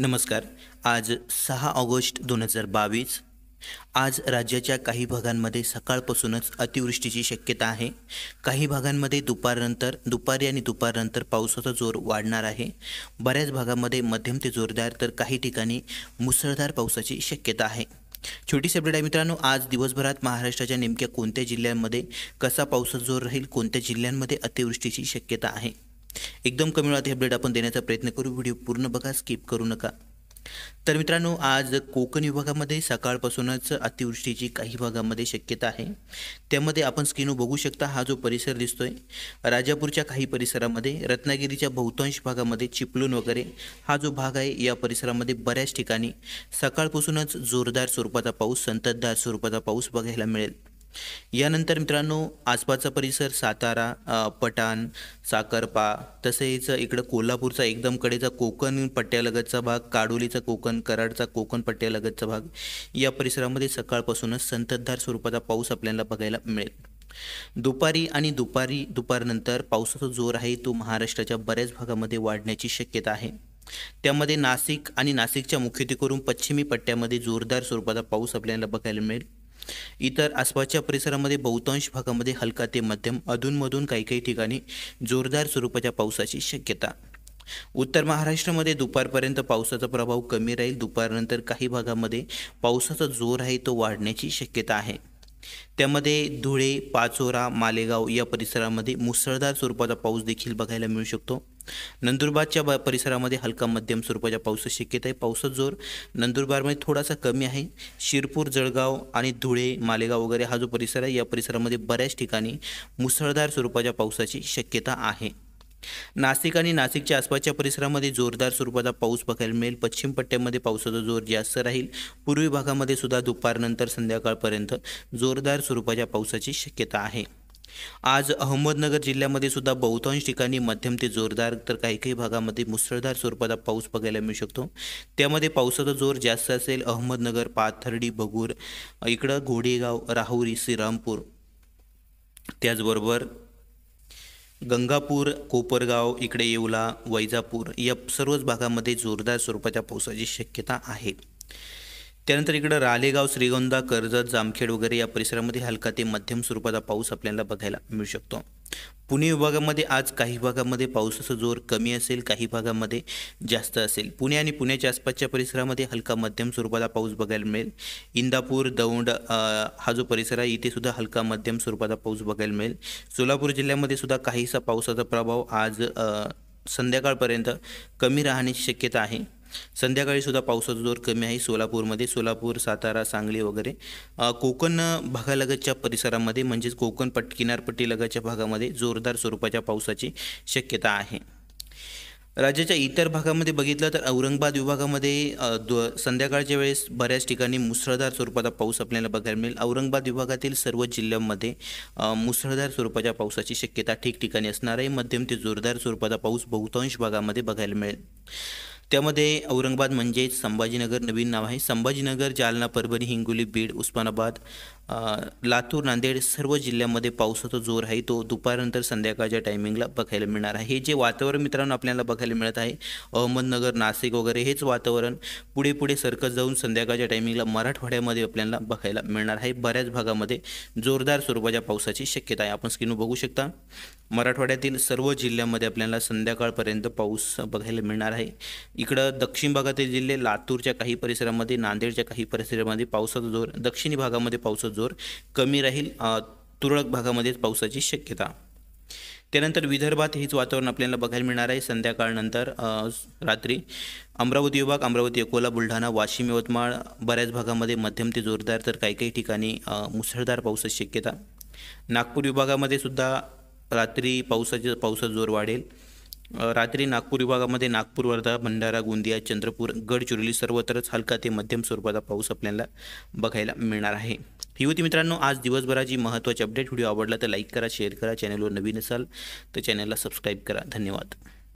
नमस्कार आज सहा ऑगस्ट दोन हजार बावीस आज राज्याच्या काही भागांमध्ये सकाळपासूनच अतिवृष्टीची शक्यता आहे काही भागांमध्ये दुपारनंतर दुपारी आणि दुपारनंतर पावसाचा जोर वाढणार आहे बऱ्याच भागांमध्ये मध्यम ते जोरदार तर काही ठिकाणी मुसळधार पावसाची शक्यता आहे छोटी अपडेट आहे मित्रांनो आज दिवसभरात महाराष्ट्राच्या नेमक्या कोणत्या जिल्ह्यांमध्ये कसा पावसाचा जोर राहील कोणत्या जिल्ह्यांमध्ये अतिवृष्टीची शक्यता आहे एकदम कमी वेळात हे अपडेट आपण देण्याचा प्रयत्न करू व्हिडिओ पूर्ण बघा स्किप करू नका तर मित्रांनो आज कोकण विभागामध्ये सकाळपासूनच अतिवृष्टीची काही भागामध्ये शक्यता आहे त्यामध्ये आपण स्क्रीनवर बघू शकता हा जो परिसर दिसतोय राजापूरच्या काही परिसरामध्ये रत्नागिरीच्या बहुतांश भागामध्ये चिपलून वगैरे हा जो भाग आहे या परिसरामध्ये बऱ्याच ठिकाणी सकाळपासूनच जोरदार स्वरूपाचा पाऊस संततधार स्वरूपाचा पाऊस बघायला मिळेल यानंतर मित्रांनो आसपासचा परिसर सातारा पटाण साकरपा तसेच इकडं कोल्हापूरचा एकदम कडेचा कोकण पट्ट्यालगतचा भाग काडोलीचा कोकण कराडचा कोकण पट्ट्यालगतचा भाग या परिसरामध्ये सकाळपासूनच संततधार स्वरूपाचा पाऊस आपल्याला बघायला मिळेल दुपारी आणि दुपारी दुपारनंतर पावसाचा जोर आहे तो महाराष्ट्राच्या बऱ्याच भागामध्ये वाढण्याची शक्यता आहे त्यामध्ये नाशिक आणि नाशिकच्या मुख्यत्वेकरून पश्चिमी पट्ट्यामध्ये जोरदार स्वरूपाचा पाऊस आपल्याला बघायला मिळेल इतर आसपासच्या परिसरामध्ये बहुतांश भागामध्ये हलका ते मध्यम अधूनमधून काही काही ठिकाणी जोरदार स्वरूपाच्या पावसाची शक्यता उत्तर महाराष्ट्रामध्ये दुपारपर्यंत पावसाचा प्रभाव कमी राहील दुपारनंतर काही भागामध्ये पावसाचा जोर आहे तो वाढण्याची शक्यता आहे त्यामध्ये धुळे पाचोरा मालेगाव या परिसरामध्ये मुसळधार स्वरूपाचा पाऊस देखील बघायला मिळू शकतो नंदुरबारच्या परिसरामध्ये हलका मध्यम स्वरूपाच्या पावसाची शक्यता आहे पावसाचा जोर नंदुरबारमध्ये थोडासा कमी आहे शिरपूर जळगाव आणि धुळे मालेगाव वगैरे हा जो परिसर आहे या परिसरामध्ये बऱ्याच ठिकाणी मुसळधार स्वरूपाच्या पावसाची शक्यता आहे नाशिक आणि नाशिकच्या आसपासच्या परिसरामध्ये जोरदार स्वरूपाचा पाऊस बघायला मिळेल पश्चिम पट्ट्यामध्ये पावसाचा जोर जास्त राहील पूर्वी भागामध्ये सुद्धा दुपारनंतर संध्याकाळपर्यंत जोरदार स्वरूपाच्या पावसाची शक्यता आहे आज अहमदनगर जिल्ह्यामध्ये सुद्धा बहुतांश ठिकाणी मध्यम ते जोरदार तर काही काही भागामध्ये मुसळधार स्वरूपाचा पाऊस बघायला मिळू शकतो त्यामध्ये पावसाचा जोर जास्त असेल अहमदनगर पाथर्डी बगूर इकडं घोडेगाव राहुरी श्रीरामपूर त्याचबरोबर गंगापूर कोपरगाव इकडे येवला वैजापूर या सर्वच भागामध्ये जोरदार स्वरूपाच्या पावसाची शक्यता आहे त्यानंतर इकडं रालेगाव श्रीगोंदा कर्जत जामखेड वगैरे या परिसरामध्ये हलका ते मध्यम स्वरूपाचा पाऊस आपल्याला बघायला मिळू शकतो पुणे विभागामध्ये आज काही भागामध्ये पावसाचा जोर कमी असेल काही भागामध्ये जास्त असेल पुणे आणि पुण्याच्या आसपासच्या परिसरामध्ये हलका मध्यम स्वरूपाचा पाऊस बघायला मिळेल इंदापूर दौंड हा जो परिसर आहे इथे सुद्धा हलका मध्यम स्वरूपाचा पाऊस बघायला मिळेल सोलापूर जिल्ह्यामध्ये सुद्धा काहीसा पावसाचा प्रभाव आज संध्याकाळपर्यंत कमी राहण्याची शक्यता आहे संध्याकाळी सुद्धा पावसाचा जोर कमी आहे सोलापूरमध्ये सोलापूर सातारा सांगली वगैरे कोकण भागालगतच्या परिसरामध्ये म्हणजेच कोकण पट किनारपट्टीलगतच्या भागामध्ये जोरदार स्वरूपाच्या पावसाची शक्यता आहे राज्याच्या इतर भागामध्ये बघितलं तर औरंगाबाद विभागामध्ये संध्याकाळच्या वेळेस बऱ्याच ठिकाणी मुसळधार स्वरूपाचा पाऊस आपल्याला बघायला मिळेल औरंगाबाद विभागातील सर्व जिल्ह्यांमध्ये मुसळधार स्वरूपाच्या पावसाची शक्यता ठिकठिकाणी असणार आहे मध्यम ते जोरदार स्वरूपाचा पाऊस बहुतांश भागामध्ये बघायला मिळेल त्यामध्ये औरंगाबाद म्हणजेच संभाजीनगर नवीन नाव आहे संभाजीनगर जालना परभणी हिंगोली बीड उस्मानाबाद लातूर नांदेड सर्व जिल्ह्यामध्ये पावसाचा जोर आहे तो दुपारनंतर संध्याकाळच्या टायमिंगला बघायला मिळणार आहे हे जे वातावरण मित्रांनो आपल्याला बघायला मिळत आहे अहमदनगर नाशिक वगैरे हेच वातावरण पुढे पुढे सरकत जाऊन संध्याकाळच्या टायमिंगला मराठवाड्यामध्ये आपल्याला बघायला मिळणार आहे बऱ्याच भागामध्ये जोरदार स्वरूपाच्या पावसाची शक्यता आहे आपण स्क्रीनवर बघू शकता मराठवाड्यातील सर्व जिल्ह्यामध्ये आपल्याला संध्याकाळपर्यंत पाऊस बघायला मिळणार आहे इकडं दक्षिण भागातील जिल्हे लातूरच्या काही परिसरामध्ये नांदेडच्या काही परिसरामध्ये पावसाचा जोर दक्षिणी भागामध्ये पावसाचा जोर कमी राहील तुरळक भागामध्येच पावसाची शक्यता त्यानंतर विदर्भात हेच वातावरण आपल्याला बघायला मिळणार आहे संध्याकाळनंतर रात्री अमरावती विभाग अमरावती अकोला बुलढाणा वाशिम यवतमाळ बऱ्याच भागामध्ये मध्यम ते जोरदार तर काही काही ठिकाणी मुसळधार पावसाची शक्यता नागपूर विभागामध्ये सुद्धा रात्री पावसाचे पावसाचा जोर वाढेल रात्री नागपूर विभागामध्ये नागपूर वर्धा भंडारा गोंदिया चंद्रपूर गडचिरोली सर्वत्रच हलका ते मध्यम स्वरूपाचा पाऊस आपल्याला बघायला मिळणार आहे युवती मित्रांनो आज दिवसभराची महत्त्वाची अपडेट व्हिडिओ आवडला तर लाईक करा शेअर करा चॅनलवर नवीन असाल तर चॅनलला सबस्क्राईब करा धन्यवाद